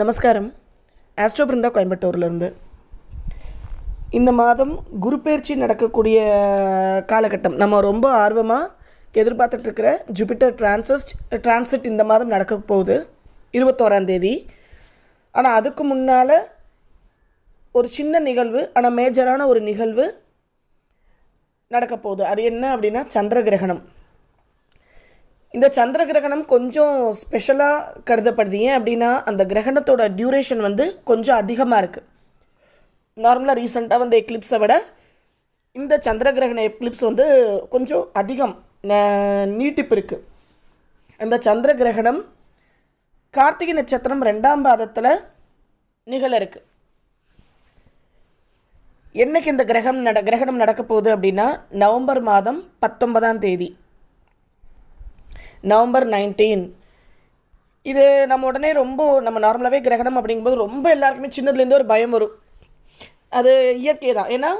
நமஸ்காரம் ஆஸ்ட்ரோ பிருந்தா கோயம்புத்தூர்லேருந்து இந்த மாதம் குரு பயிற்சி நடக்கக்கூடிய காலகட்டம் நம்ம ரொம்ப ஆர்வமாக எதிர்பார்த்துட்ருக்கிற ஜூபிட்டர் டிரான்சஸ்ட் டிரான்சிட் இந்த மாதம் நடக்க போகுது இருபத்தோராந்தேதி ஆனால் அதுக்கு முன்னால் ஒரு சின்ன நிகழ்வு ஆனால் மேஜரான ஒரு நிகழ்வு நடக்க போகுது அது என்ன அப்படின்னா சந்திர கிரகணம் இந்த சந்திர கிரகணம் கொஞ்சம் ஸ்பெஷலாக கருதப்படுது ஏன் அப்படின்னா அந்த கிரகணத்தோட டியூரேஷன் வந்து கொஞ்சம் அதிகமாக இருக்குது நார்மலாக ரீசெண்டாக வந்து எக்லிப்ஸை விட இந்த சந்திர கிரகண எக்லிப்ஸ் வந்து கொஞ்சம் அதிகம் நீட்டிப்பு இருக்குது அந்த சந்திர கிரகணம் கார்த்திகை நட்சத்திரம் ரெண்டாம் பாதத்தில் நிகழ இருக்குது என்றைக்கு இந்த கிரகம் நட கிரகணம் நடக்க போகுது அப்படின்னா நவம்பர் மாதம் பத்தொன்பதாம் தேதி நவம்பர் நைன்டீன் இது நம்ம உடனே ரொம்ப நம்ம நார்மலாகவே கிரகணம் அப்படிங்கும்போது ரொம்ப எல்லாருக்குமே சின்னதுலேருந்து ஒரு பயம் வரும் அது இயற்கை தான் ஏன்னா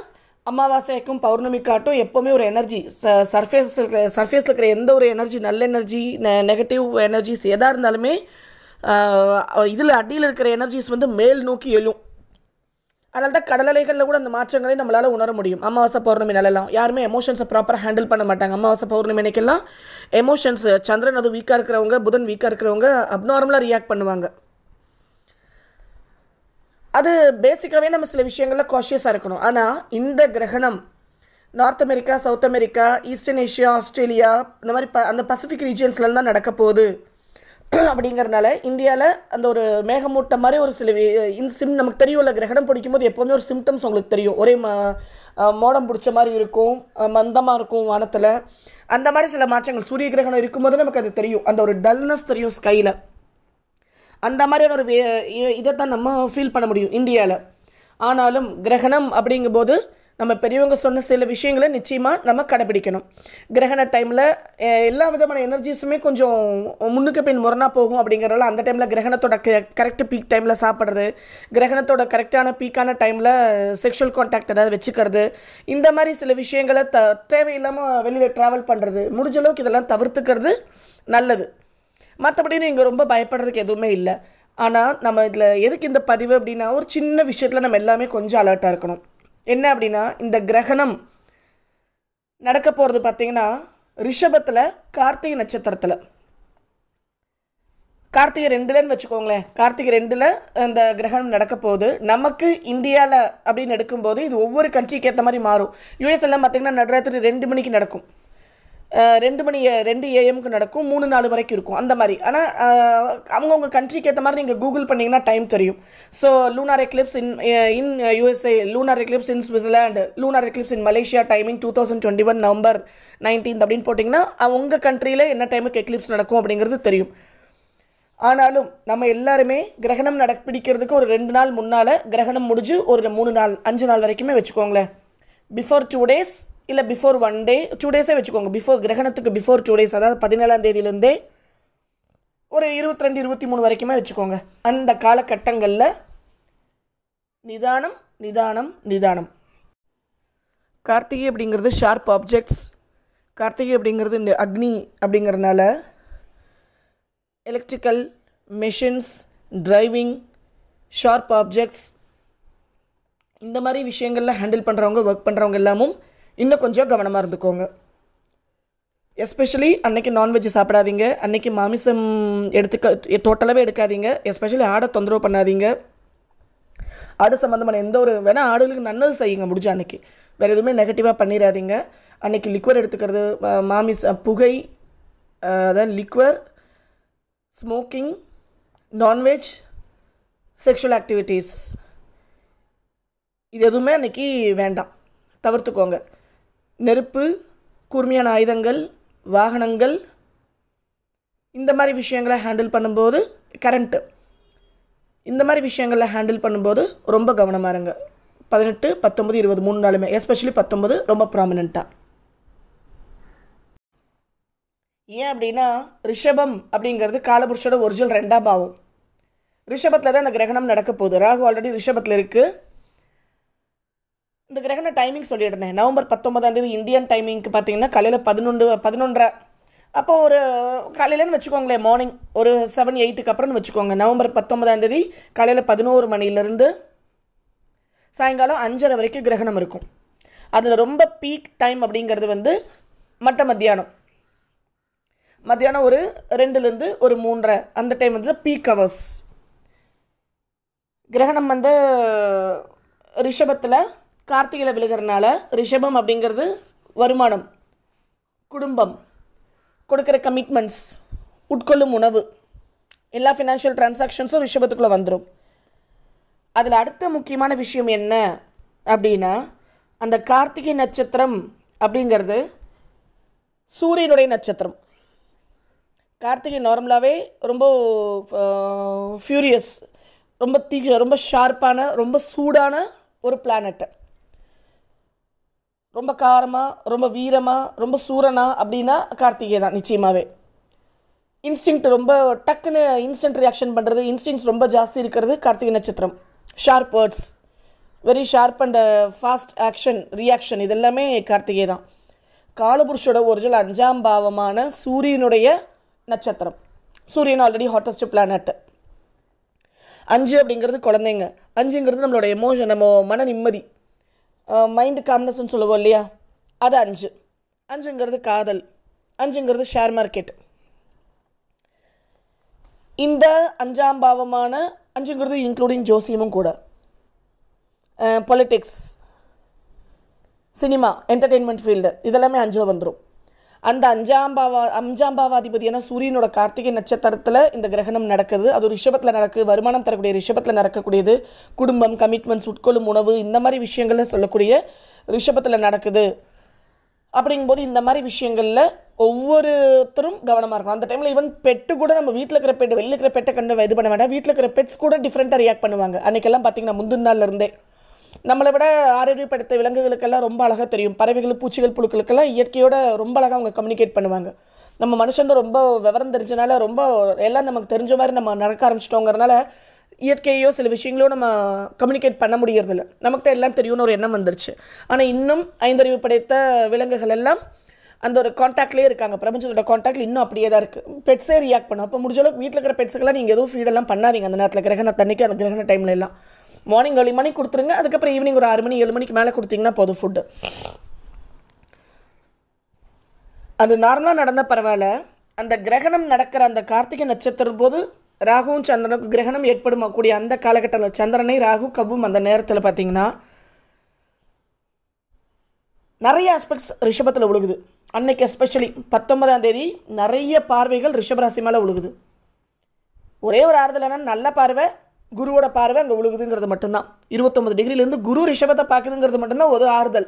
அமாவாசைக்கும் பௌர்ணமி காட்டும் எப்போவுமே ஒரு எனர்ஜி ச சர்ஃபேஸ் இருக்கிற சர்ஃபேஸில் இருக்கிற எந்த ஒரு எனர்ஜி நல்ல எனர்ஜி நெ நெகட்டிவ் எனர்ஜிஸ் எதாக இருந்தாலுமே இதில் அடியில் இருக்கிற எனர்ஜிஸ் வந்து மேல் நோக்கி எழும் அதனால தான் கடலலைகளில் கூட அந்த மாற்றங்களை நம்மளால் உணர முடியும் அமாவாசை பௌர்ணமி நிலையெல்லாம் யாருமே எமோஷன்ஸை ப்ராப்பராக ஹேண்டில் பண்ண மாட்டாங்க அமாவாசை பௌர்ணமி அன்னைக்கெல்லாம் எமோஷன்ஸ் சந்திரன் அது வீக்காக இருக்கிறவங்க புதன் வீக்காக இருக்கிறவங்க அப்நார்மலாக ரியாக்ட் பண்ணுவாங்க அது பேசிக்காகவே நம்ம சில விஷயங்களில் காஷியஸாக இருக்கணும் ஆனால் இந்த கிரகணம் North America South America eastern Asia Australia இந்த மாதிரி ப அந்த பசிபிக் ரீஜியன்ஸ்லாம் நடக்க போகுது அப்படிங்கிறதுனால இந்தியாவில் அந்த ஒரு மேகமூட்டம் மாதிரி ஒரு சில இந்த சிம் நமக்கு தெரியும்ல கிரகணம் பிடிக்கும் போது எப்போவுமே ஒரு சிம்டம்ஸ் உங்களுக்கு தெரியும் ஒரே மோடம் பிடிச்ச மாதிரி இருக்கும் மந்தமாக இருக்கும் வானத்தில் அந்த மாதிரி சில மாற்றங்கள் சூரிய கிரகணம் இருக்கும்போது நமக்கு அது தெரியும் அந்த ஒரு டல்னஸ் தெரியும் ஸ்கையில் அந்த மாதிரியான ஒரு இதை தான் நம்ம ஃபீல் பண்ண முடியும் இந்தியாவில் ஆனாலும் கிரகணம் அப்படிங்கும்போது நம்ம பெரியவங்க சொன்ன சில விஷயங்களை நிச்சயமாக நம்ம கடைபிடிக்கணும் கிரகண டைமில் எல்லா விதமான எனர்ஜிஸுமே கொஞ்சம் முன்னுக்கு பின் முரணாக போகும் அப்படிங்கிறதால அந்த டைமில் கிரகணத்தோட கரெக்ட் பீக் டைமில் சாப்பிட்றது கிரகணத்தோட கரெக்டான பீக்கான டைமில் செக்ஷுவல் காண்டாக்ட் ஏதாவது வச்சுக்கிறது இந்த மாதிரி சில விஷயங்களை த தேவையில்லாமல் வெளியில் ட்ராவல் பண்ணுறது முடிஞ்ச அளவுக்கு இதெல்லாம் தவிர்த்துக்கிறது நல்லது மற்றபடி நீங்கள் ரொம்ப பயப்படுறதுக்கு எதுவுமே இல்லை ஆனால் நம்ம இதில் எதுக்கு இந்த பதிவு அப்படின்னா ஒரு சின்ன விஷயத்தில் நம்ம எல்லாமே கொஞ்சம் அலர்ட்டாக இருக்கணும் என்ன அப்படின்னா இந்த கிரகணம் நடக்க போகிறது பார்த்தீங்கன்னா ரிஷபத்தில் கார்த்திகை நட்சத்திரத்தில் கார்த்திகை ரெண்டுலன்னு வச்சுக்கோங்களேன் கார்த்திகை ரெண்டில் அந்த கிரகணம் நடக்க போகுது நமக்கு இந்தியாவில் அப்படின்னு எடுக்கும்போது இது ஒவ்வொரு கண்ட்ரிக்கு ஏற்ற மாதிரி மாறும் யூஎஸ்எல்லாம் பார்த்திங்கன்னா நடுராத்திரி ரெண்டு மணிக்கு நடக்கும் ரெண்டு மணி ரெண்டு ஏஎம்க்கு நடக்கும் மூணு நாலு வரைக்கும் இருக்கும் அந்த மாதிரி ஆனால் அவங்கவுங்க கண்ட்ரிக்கு ஏற்ற மாதிரி நீங்கள் கூகுள் பண்ணிங்கன்னா டைம் தெரியும் so lunar eclipse in in USA lunar eclipse in Switzerland lunar eclipse in Malaysia timing two thousand twenty one November nineteenth அப்படின்னு போட்டிங்கன்னா உங்கள் கண்ட்ரியில் என்ன டைமுக்கு எக்லிப்ஸ் நடக்கும் அப்படிங்கிறது தெரியும் ஆனாலும் நம்ம எல்லாருமே கிரகணம் நட பிடிக்கிறதுக்கு ஒரு ரெண்டு நாள் முன்னால் கிரகணம் முடிஞ்சு ஒரு மூணு நாள் அஞ்சு நாள் வரைக்குமே வச்சுக்கோங்களேன் பிஃபோர் டூ டேஸ் இல்லை பிஃபோர் ஒன் டே டூ டேஸே வச்சுக்கோங்க பிஃபோர் கிரகணத்துக்கு பிஃபோர் டூ டேஸ் அதாவது பதினேழாம் தேதியிலேருந்தே ஒரு இருபத்தி ரெண்டு இருபத்தி மூணு வரைக்குமே வச்சுக்கோங்க அந்த காலகட்டங்களில் நிதானம் நிதானம் நிதானம் கார்த்திகை அப்படிங்கிறது ஷார்ப் ஆப்ஜெக்ட்ஸ் கார்த்திகை அப்படிங்கிறது இந்த அக்னி அப்படிங்கிறதுனால electrical machines driving sharp objects இந்த மாதிரி விஷயங்களில் ஹேண்டில் பண்ணுறவங்க ஒர்க் பண்ணுறவங்க எல்லாமும் இன்னும் கொஞ்சம் கவனமாக இருந்துக்கோங்க எஸ்பெஷலி அன்னைக்கு நான்வெஜ் சாப்பிடாதீங்க அன்னைக்கு மாமிசம் எடுத்துக்க டோட்டலாகவே எடுக்காதீங்க எஸ்பெஷலி ஆடை தொந்தரவு பண்ணாதீங்க ஆடு சம்மந்தமான எந்த ஒரு வேணால் ஆடுகளுக்கு நல்லது செய்யுங்க முடிஞ்ச அன்னைக்கு வேறு எதுவுமே நெகட்டிவாக பண்ணிடாதீங்க அன்னைக்கு லிக்வர் எடுத்துக்கிறது மாமிச புகை அதாவது liquor smoking non veg sexual activities இது எதுவுமே அன்றைக்கி வேண்டாம் தவிர்த்துக்கோங்க நெருப்பு கூர்மையான ஆயுதங்கள் வாகனங்கள் இந்த மாதிரி விஷயங்களை ஹேண்டில் பண்ணும்போது கரண்ட்டு இந்த மாதிரி விஷயங்களில் ஹேண்டில் பண்ணும்போது ரொம்ப கவனமாக இருங்க பதினெட்டு பத்தொம்பது இருபது மூணு நாளுமே எஸ்பெஷலி பத்தொம்பது ரொம்ப ப்ராமினெண்ட்டாக ஏன் அப்படின்னா ரிஷபம் அப்படிங்கிறது காலபுருஷோட ஒரிஜினல் ரெண்டாம் பாவம் ரிஷபத்தில் தான் அந்த கிரகணம் நடக்க போகுது ராகு ஆல்ரெடி ரிஷபத்தில் இருக்குது இந்த கிரகண டைமிங் சொல்லியிருந்தேன் நவம்பர் பத்தொன்பதாம் தேதி இந்தியன் டைமிங்க்கு பார்த்தீங்கன்னா காலையில் பதினொன்று பதினொன்றரை அப்போது ஒரு காலையிலன்னு வச்சுக்கோங்களேன் மார்னிங் ஒரு செவன் எயிட்டுக்கு அப்புறம்னு வச்சுக்கோங்க நவம்பர் பத்தொன்பதாம் தேதி காலையில் பதினோரு மணிலேருந்து சாயங்காலம் அஞ்சரை வரைக்கும் கிரகணம் இருக்கும் அதில் ரொம்ப பீக் டைம் அப்படிங்கிறது வந்து மட்ட மத்தியானம் மத்தியானம் ஒரு ரெண்டுலேருந்து ஒரு மூன்றரை அந்த டைம் வந்து பீக் ஹவர்ஸ் கிரகணம் வந்து ரிஷபத்தில் கார்த்திகையில் விழுகிறனால ரிஷபம் அப்படிங்கிறது வருமானம் குடும்பம் கொடுக்குற கமிட்மெண்ட்ஸ் உட்கொள்ளும் உணவு எல்லா ஃபினான்ஷியல் ட்ரான்சாக்ஷன்ஸும் ரிஷபத்துக்குள்ளே வந்துடும் அதில் அடுத்த முக்கியமான விஷயம் என்ன அப்படின்னா அந்த கார்த்திகை நட்சத்திரம் அப்படிங்கிறது சூரியனுடைய நட்சத்திரம் கார்த்திகை நார்மலாகவே ரொம்ப ஃப்யூரியஸ் ரொம்ப தீ ரொம்ப ஷார்ப்பான ரொம்ப சூடான ஒரு பிளானட்டு ரொம்ப காரமாக ரொம்ப வீரமாக ரொம்ப சூரனாக அப்படின்னா கார்த்திகை தான் நிச்சயமாகவே இன்ஸ்டிங்க்ட் ரொம்ப டக்குன்னு இன்ஸ்டன்ட் ரியாக்ஷன் பண்ணுறது இன்ஸ்டிங்ஸ் ரொம்ப ஜாஸ்தி இருக்கிறது கார்த்திகை நட்சத்திரம் sharp words very sharp and fast action reaction இதெல்லாமே கார்த்திகை தான் காலபுருஷோட ஒரிஜினல் அஞ்சாம் பாவமான சூரியனுடைய நட்சத்திரம் சூரியன் ஆல்ரெடி ஹாட்டஸ்ட் பிளானட்டு அஞ்சு அப்படிங்கிறது குழந்தைங்க அஞ்சுங்கிறது நம்மளோட எமோஷன் நம்ம மன நிம்மதி மைண்டு காம்னஸ்ன்னு சொல்லுவோம் இல்லையா அது அஞ்சு அஞ்சுங்கிறது காதல் அஞ்சுங்கிறது ஷேர் மார்க்கெட் இந்த அஞ்சாம் பாவமான அஞ்சுங்கிறது இன்க்ளூடிங் ஜோசியமும் கூட பொலிட்டிக்ஸ் சினிமா என்டர்டெயின்மெண்ட் ஃபீல்டு இதெல்லாமே அஞ்சு வந்துடும் அந்த அஞ்சாம்பாவா அஞ்சாம்பாவாதிபதியான சூரியனோட கார்த்திகை நட்சத்திரத்தில் இந்த கிரகணம் நடக்குது அது ரிஷபத்தில் நடக்குது வருமானம் தரக்கூடிய ரிஷபத்தில் நடக்கக்கூடியது குடும்பம் கமிட்மெண்ட்ஸ் உட்கொள்ளும் உணவு இந்த மாதிரி விஷயங்களில் சொல்லக்கூடிய ரிஷபத்தில் நடக்குது அப்படிங்கும்போது இந்த மாதிரி விஷயங்களில் ஒவ்வொருத்தரும் கவனமாக இருக்கணும் அந்த டைமில் ஈவன் பெட்டு கூட நம்ம வீட்டில் இருக்கிற பெட் வெளியில் இருக்கிற பெட்டை கண்டு இது பண்ண வேண்டாம் வீட்டில் இருக்கிற பெட்ஸ் கூட டிஃப்ரெண்ட்டாக ரியாக்ட் பண்ணுவாங்க அன்றைக்கெல்லாம் பார்த்திங்கன்னா முந்தின நாள்லேருந்தே நம்மளை விட ஆரோக்கியப்படுத்த விலங்குகளுக்கெல்லாம் ரொம்ப அழகாக தெரியும் பறவைகள் பூச்சிகள் புழுக்களுக்கெல்லாம் இயற்கையோட ரொம்ப அழகாக அவங்க கம்யூனிகேட் பண்ணுவாங்க நம்ம மனுஷன் ரொம்ப விவரம் தெரிஞ்சனால ரொம்ப எல்லாம் நமக்கு தெரிஞ்ச மாதிரி நம்ம நடக்க ஆரம்பிச்சிட்டோங்கிறனால இயற்கையோ சில விஷயங்களோ நம்ம கம்யூனிகேட் பண்ண முடியறதில்ல நமக்கு தான் எல்லாம் தெரியும்னு ஒரு எண்ணம் வந்துருச்சு ஆனால் இன்னும் ஐந்தறிவு படைத்த விலங்குகள் எல்லாம் அந்த ஒரு காண்டாக்ட்லேயே இருக்காங்க பிரபஞ்சத்தோட காண்டாக்ட் இன்னும் அப்படியே தான் இருக்குது பெட்ஸே ரியாக்ட் பண்ணும் அப்போ முடிஞ்ச அளவுக்கு வீட்டில் இருக்கிற பெட்ஸுக்கெல்லாம் நீங்கள் எதுவும் ஃபீடெல்லாம் பண்ணாதீங்க அந்த நேரத்தில் கிரகண தண்ணிக்கு அந்த கிரகண டைம்ல எல்லாம் மார்னிங் ஏழு மணிக்கு கொடுத்துருங்க அதுக்கப்புறம் ஈவினிங் ஒரு ஆறு மணி ஏழு மணிக்கு மேலே கொடுத்தீங்கன்னா போதும் ஃபுட்டு அது நார்மலாக நடந்த பரவாயில்ல அந்த கிரகணம் நடக்கிற அந்த கார்த்திகை நட்சத்திரம் போது ராகுவும் சந்திரனுக்கு கிரகணம் ஏற்படுமா கூடிய அந்த காலகட்டத்தில் சந்திரனை ராகு கவ்வும் அந்த நேரத்தில் பார்த்தீங்கன்னா நிறைய ஆஸ்பெக்ட்ஸ் ரிஷபத்தில் உழுகுது அன்னைக்கு எஸ்பெஷலி பத்தொன்பதாம் தேதி நிறைய பார்வைகள் ரிஷபராசி மேலே உழுகுது ஒரே ஒரு ஆறுதல் என்னன்னா நல்ல பார்வை குருவோட பார்வை அங்கே உழுகுதுங்கிறது மட்டும்தான் இருபத்தொம்பது டிகிரிலேருந்து குரு ரிஷபத்தை பார்க்குதுங்கிறது மட்டும்தான் ஒரு ஆறுதல்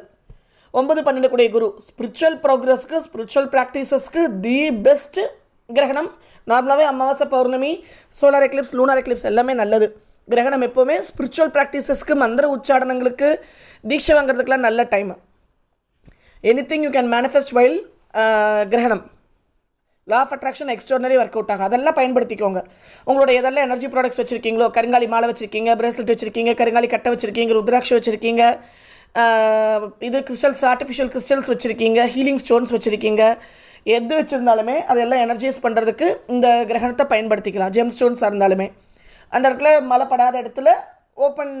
ஒன்பது பன்னெண்டக்கூடிய குரு ஸ்பிரிச்சுவல் ப்ரோக்ரஸ்க்கு ஸ்பிரிச்சுவல் ப்ராக்டிசஸ்க்கு தி பெஸ்ட்டு கிரகணம் நார்மலாகவே அமாவாசை பௌர்ணமி சோலார் எக்லிப்ஸ் லூனார் எக்லிப்ஸ் எல்லாமே நல்லது கிரகணம் எப்போவுமே ஸ்பிரிச்சுவல் ப்ராக்டிசஸ்க்கு மந்திர உச்சாடனங்களுக்கு தீட்சை வாங்குறதுக்கெலாம் நல்ல time any thing you can manifest while கிரகணம் law of attraction extraordinary work out ஆகும் அதெல்லாம் பயன்படுத்திக்கோங்க உங்களோட எதெல்லாம் எனர்ஜி ப்ராடக்ட்ஸ் வச்சுருக்கீங்களோ கருங்காலி மாலை வச்சுருக்கீங்க பிரேஸ்லெட் வச்சுருக்கீங்க கருங்காலி கட்டை வச்சுருக்கீங்க ருத்ராட்சி வச்சுருக்கீங்க இது கிறிஸ்டல்ஸ் ஆர்டிஃபிஷியல் கிறிஸ்டல்ஸ் வச்சுருக்கீங்க ஹீலிங் ஸ்டோன்ஸ் வச்சுருக்கீங்க எது வச்சுருந்தாலுமே அதெல்லாம் எனர்ஜைஸ் பண்ணுறதுக்கு இந்த கிரகணத்தை பயன்படுத்திக்கலாம் ஜெம் ஸ்டோன்ஸாக இருந்தாலுமே அந்த இடத்துல மழை படாத இடத்துல ஓப்பன்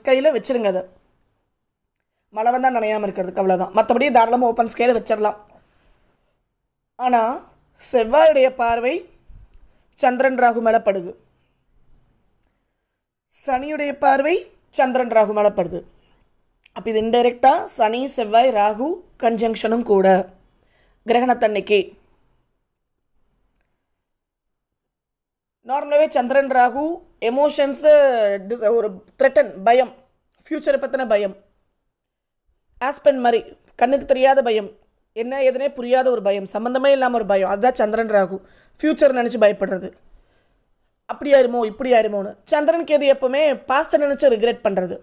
ஸ்கையில் வச்சுருங்க அதை மழை வந்தால் நினையாமல் இருக்கிறதுக்கு அவ்வளோதான் மற்றபடி தாராளமாக ஓப்பன் ஸ்கையில் வச்சிடலாம் ஆனால் செவ்வாயுடைய பார்வை சந்திரன் ராகு மேலப்படுது சனியுடைய பார்வை சந்திரன் ராகு மேலப்படுது அப்போ இது இன்டைரக்டாக சனி செவ்வாய் ராகு கன்ஜங்ஷனும் கூட கிரகணத்தன்னைக்கு நார்மலாகவே சந்திரன் ராகு எமோஷன்ஸு ஒரு த்ரெட்டன் பயம் ஃப்யூச்சரை பற்றின பயம் ஆஸ்பென் மாதிரி கண்ணுக்கு தெரியாத பயம் என்ன எதுனே புரியாத ஒரு பயம் சம்மந்தமே இல்லாமல் ஒரு பயம் அதுதான் சந்திரன் ராகு ஃப்யூச்சர் நினச்சி பயப்படுறது அப்படி ஆயிருமோ இப்படி ஆயிருமோன்னு சந்திரன் கேது எப்போவுமே பாஸ்ட்டை நினச்சி ரிக்ரெட் பண்ணுறது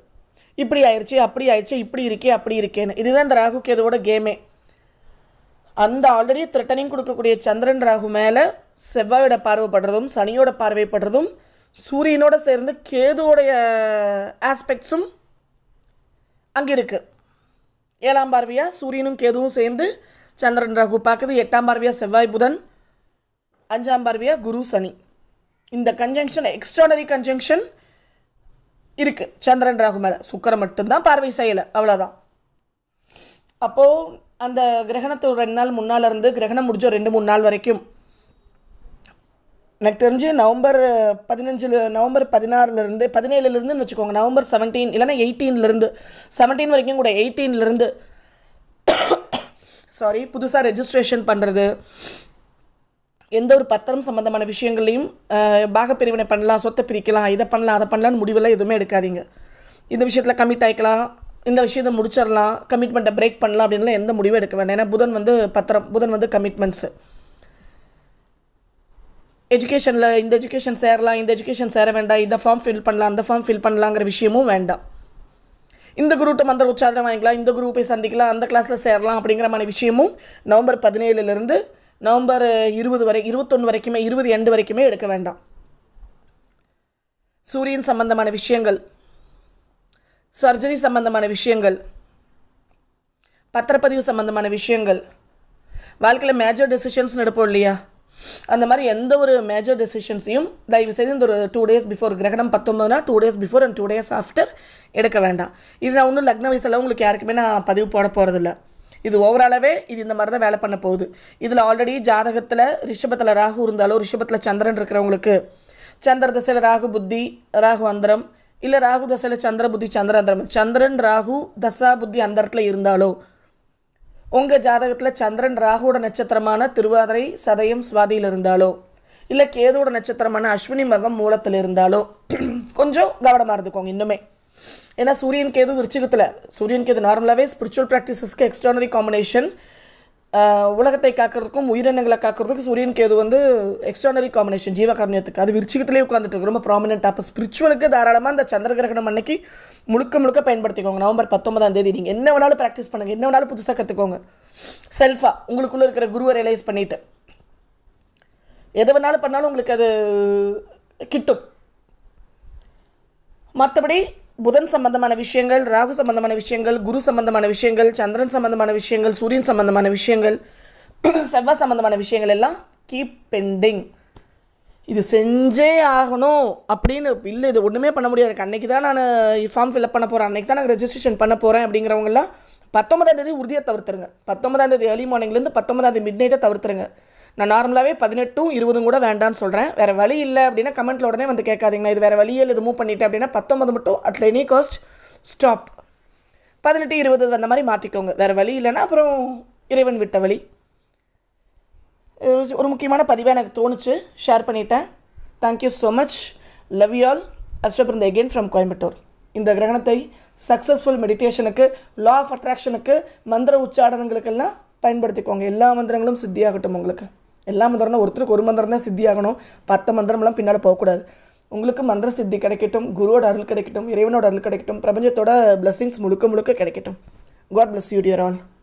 இப்படி ஆயிடுச்சு அப்படி ஆயிடுச்சு இப்படி இருக்கே அப்படி இருக்கேன்னு இதுதான் இந்த ராகு கேதுவோட கேமே அந்த ஆல்ரெடி த்ரெட்டனிங் கொடுக்கக்கூடிய சந்திரன் ராகு மேலே செவ்வாயோட பார்வைப்படுறதும் சனியோட பார்வைப்படுறதும் சூரியனோட சேர்ந்து கேதுவோடைய ஆஸ்பெக்ட்ஸும் அங்கே இருக்குது ஏழாம் பார்வையா சூரியனும் கேதுவும் சேர்ந்து சந்திரன் ரகு பார்க்குது எட்டாம் பார்வையா செவ்வாய் புதன் அஞ்சாம் பார்வையா குரு சனி இந்த கன்ஜங்ஷன் எக்ஸ்ட்ரானரி கன்ஜங்ஷன் இருக்குது சந்திரன் ராகு மேலே சுக்கரம் மட்டும்தான் பார்வை செய்யலை அவ்வளோதான் அப்போது அந்த ஒரு ரெண்டு நாள் முன்னால் இருந்து கிரகணம் முடிஞ்ச ரெண்டு மூணு நாள் வரைக்கும் எனக்கு தெரிஞ்சு நவம்பர் பதினஞ்சில் நவம்பர் பதினாறுலேருந்து பதினேழுலேருந்துன்னு வச்சுக்கோங்க நவம்பர் செவன்டீன் இல்லைனா எயிட்டீன்லேருந்து செவன்டீன் வரைக்கும் கூட எயிட்டீன்லேருந்து சாரி புதுசாக ரெஜிஸ்ட்ரேஷன் பண்ணுறது எந்த ஒரு பத்திரம் சம்மந்தமான விஷயங்களையும் பாகப்பிரிவினை பண்ணலாம் சொத்தை பிரிக்கலாம் இதை பண்ணலாம் அதை பண்ணலாம்னு முடிவெல்லாம் எதுவுமே எடுக்காதீங்க இந்த விஷயத்தில் கமிட் ஆகிக்கலாம் இந்த விஷயத்தை முடிச்சிடலாம் கமிட்மெண்ட்டை பிரேக் பண்ணலாம் அப்படின்லாம் எந்த முடிவும் எடுக்க வேண்டாம் ஏன்னா புதன் வந்து பத்திரம் புதன் வந்து கமிட்மெண்ட்ஸு எஜுகேஷனில் இந்த எஜுகேஷன் சேரலாம் இந்த எஜுகேஷன் சேர வேண்டாம் இந்த ஃபார்ம் ஃபில் பண்ணலாம் அந்த ஃபார்ம் ஃபில் பண்ணலாங்கிற விஷயமும் வேண்டாம் இந்த குரூப்பை மந்திர உச்சாரணம் வாங்கிக்கலாம் இந்த குரூப்பை சந்திக்கலாம் அந்த கிளாஸில் சேரலாம் அப்படிங்கிற மாதிரி விஷயமும் நவம்பர் பதினேழுலேருந்து நவம்பர் இருபது வரை இருபத்தொன்று வரைக்குமே இருபது எண்டு வரைக்குமே எடுக்க வேண்டாம் சூரியன் சம்பந்தமான விஷயங்கள் சர்ஜரி சம்பந்தமான விஷயங்கள் பத்திரப்பதிவு சம்பந்தமான விஷயங்கள் வாழ்க்கையில் மேஜர் டெசிஷன்ஸ் நடப்போம் இல்லையா அந்த மாதிரி எந்த ஒரு மேஜர் டெசிஷன்ஸையும் தயவு செய்து இந்த ஒரு டூ டேஸ் பிஃபோர் கிரகணம் பத்தொம்பதுனா two days before and two days after எடுக்க வேண்டாம் இது நான் ஒன்றும் லக்ன வயசில் உங்களுக்கு யாருக்குமே நான் பதிவு போட போகிறதில்ல இது ஓவராலாகவே இது இந்த மாதிரி தான் வேலை பண்ண போகுது இதில் ஆல்ரெடி ஜாதகத்தில் ரிஷபத்தில் ராகு இருந்தாலோ ரிஷபத்தில் சந்திரன் இருக்கிறவங்களுக்கு சந்திர தசையில் ராகு புத்தி ராகு அந்தரம் இல்லை ராகு தசையில் சந்திர புத்தி சந்திர அந்தரம் சந்திரன் ராகு தசா புத்தி அந்த இருந்தாலோ உங்கள் ஜாதகத்தில் சந்திரன் ராகுவோட நட்சத்திரமான திருவாதிரை சதயம் சுவாதியில் இருந்தாலோ இல்லை கேதுவோட நட்சத்திரமான அஸ்வினி மகம் மூலத்தில் இருந்தாலோ கொஞ்சம் கவனமாக இருந்துக்கோங்க இன்னுமே ஏன்னா சூரியன் கேது விருச்சிகத்தில் சூரியன் கேது நார்மலாகவே ஸ்பிரிச்சுவல் ப்ராக்டிசஸ்க்கு எக்ஸ்டர்னரி காம்பினேஷன் உலகத்தை காக்கிறதுக்கும் உயிரினங்களை காக்கிறதுக்கும் சூரியன் கேது வந்து எக்ஸ்ட்ரானரி காம்பினேஷன் ஜீவகாரணியத்துக்கு அது விருச்சிகத்திலே உட்காந்துட்டு இருக்கு ரொம்ப ப்ராமினென்ட் அப்போ ஸ்பிரிச்சுவலுக்கு தாராளமாக அந்த சந்திர கிரகணம் அன்னைக்கு முழுக்க முழுக்க பயன்படுத்திக்கோங்க நவம்பர் பத்தொன்பதாம் தேதி நீங்கள் என்ன வேணாலும் ப்ராக்டிஸ் பண்ணுங்கள் என்ன வேணாலும் புதுசாக கற்றுக்கோங்க செல்ஃபாக உங்களுக்குள்ளே இருக்கிற குருவை ரியலைஸ் பண்ணிவிட்டு எதை வேணாலும் பண்ணாலும் உங்களுக்கு அது கிட்டும் மற்றபடி புதன் சம்பந்தமான விஷயங்கள் ராகு சம்பந்தமான விஷயங்கள் குரு சம்பந்தமான விஷயங்கள் சந்திரன் சம்பந்தமான விஷயங்கள் சூரியன் சம்பந்தமான விஷயங்கள் செவ்வாய் சம்பந்தமான விஷயங்கள் எல்லாம் கீப் பெண்டிங் இது செஞ்சே ஆகணும் அப்படின்னு இல்லை இது ஒன்றுமே பண்ண முடியாது அன்றைக்கி தான் நான் ஃபார்ம் ஃபில்அப் பண்ண போகிறேன் அன்றைக்கி தான் நான் ரெஜிஸ்ட்ரேஷன் பண்ண போகிறேன் அப்படிங்கிறவங்களாம் பத்தொன்பதாம் தேதி உறுதியாக தவிர்த்துருங்க பத்தொன்பதாம் தேதி ஏர்லி மார்னிங்லேருந்து பத்தொன்பதாம் தேதி மிட் நைட்டாக தவிர்த்துருங்க நான் நார்மலாகவே பதினெட்டும் இருபதும் கூட வேண்டான்னு சொல்கிறேன் வேறு வழி இல்லை அப்படின்னா கமெண்ட்டில் உடனே வந்து கேட்காதீங்கன்னா இது வேறு வழியில் இது மூவ் பண்ணிட்டேன் அப்படின்னா பத்தொம்பது மட்டும் அட் எனி காஸ்ட் ஸ்டாப் பதினெட்டு இருபது அந்த மாதிரி மாற்றிக்கோங்க வேறு வழி இல்லைன்னா அப்புறம் இறைவன் விட்ட வழி ஒரு முக்கியமான பதிவாக எனக்கு தோணுச்சு ஷேர் பண்ணிட்டேன் thank you so much love you all அஸ்டபிருந்த எகெயின் ஃப்ரம் கோயம்புத்தூர் இந்த கிரகணத்தை சக்ஸஸ்ஃபுல் மெடிடேஷனுக்கு லா ஆஃப் அட்ராக்ஷனுக்கு மந்திர உச்சாடனங்களுக்கெல்லாம் பயன்படுத்திக்கோங்க எல்லா மந்திரங்களும் சித்தியாகட்டும் உங்களுக்கு எல்லா மந்திரம்னா ஒருத்தருக்கு ஒரு மந்திரம் தான் சித்தி ஆகணும் பத்து மந்திரம்லாம் பின்னால் போகக்கூடாது உங்களுக்கு மந்திர சித்தி கிடைக்கட்டும் குருவோட அருள் கிடைக்கட்டும் இறைவனோட அருள் கிடைக்கட்டும் பிரபஞ்சத்தோட பிளஸ்ஸிங்ஸ் முழுக்க முழுக்க கிடைக்கட்டும் God bless you dear all